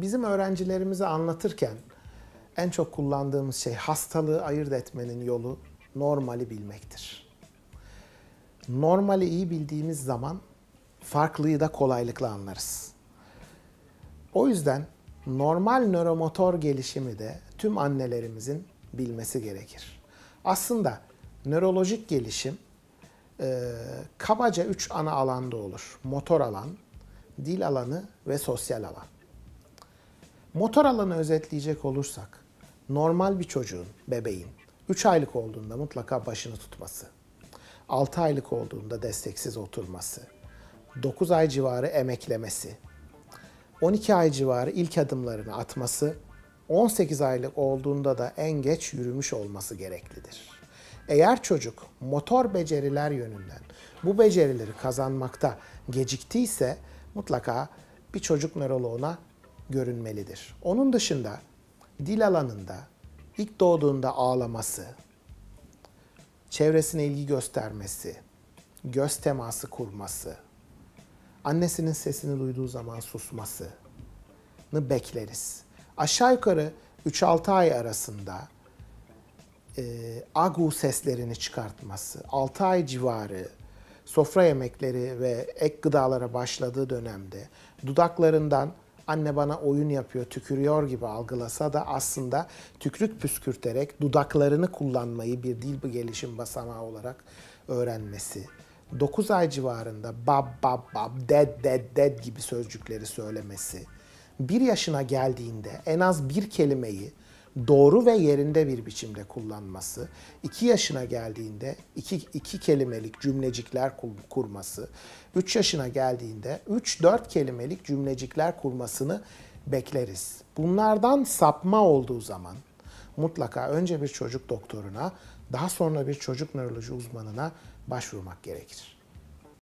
bizim öğrencilerimize anlatırken en çok kullandığımız şey hastalığı ayırt etmenin yolu normali bilmektir. Normali iyi bildiğimiz zaman farklıyı da kolaylıkla anlarız. O yüzden normal nöromotor gelişimi de tüm annelerimizin bilmesi gerekir. Aslında nörolojik gelişim e, kabaca üç ana alanda olur. Motor alan, dil alanı ve sosyal alan. Motor alanı özetleyecek olursak, normal bir çocuğun, bebeğin 3 aylık olduğunda mutlaka başını tutması, 6 aylık olduğunda desteksiz oturması, 9 ay civarı emeklemesi, 12 ay civarı ilk adımlarını atması, 18 aylık olduğunda da en geç yürümüş olması gereklidir. Eğer çocuk motor beceriler yönünden bu becerileri kazanmakta geciktiyse mutlaka bir çocuk nöroloğuna görünmelidir. Onun dışında dil alanında ilk doğduğunda ağlaması, çevresine ilgi göstermesi, göz teması kurması, annesinin sesini duyduğu zaman susmasını bekleriz. Aşağı yukarı 3-6 ay arasında e, agu seslerini çıkartması, 6 ay civarı sofra yemekleri ve ek gıdalara başladığı dönemde dudaklarından anne bana oyun yapıyor, tükürüyor gibi algılasa da aslında tükürük püskürterek dudaklarını kullanmayı bir dil bu gelişim basamağı olarak öğrenmesi. 9 ay civarında bab bab bab, ded ded ded gibi sözcükleri söylemesi. 1 yaşına geldiğinde en az bir kelimeyi doğru ve yerinde bir biçimde kullanması, iki yaşına geldiğinde iki, iki kelimelik cümlecikler kurması, üç yaşına geldiğinde üç dört kelimelik cümlecikler kurmasını bekleriz. Bunlardan sapma olduğu zaman mutlaka önce bir çocuk doktoruna, daha sonra bir çocuk nöroloji uzmanına başvurmak gerekir.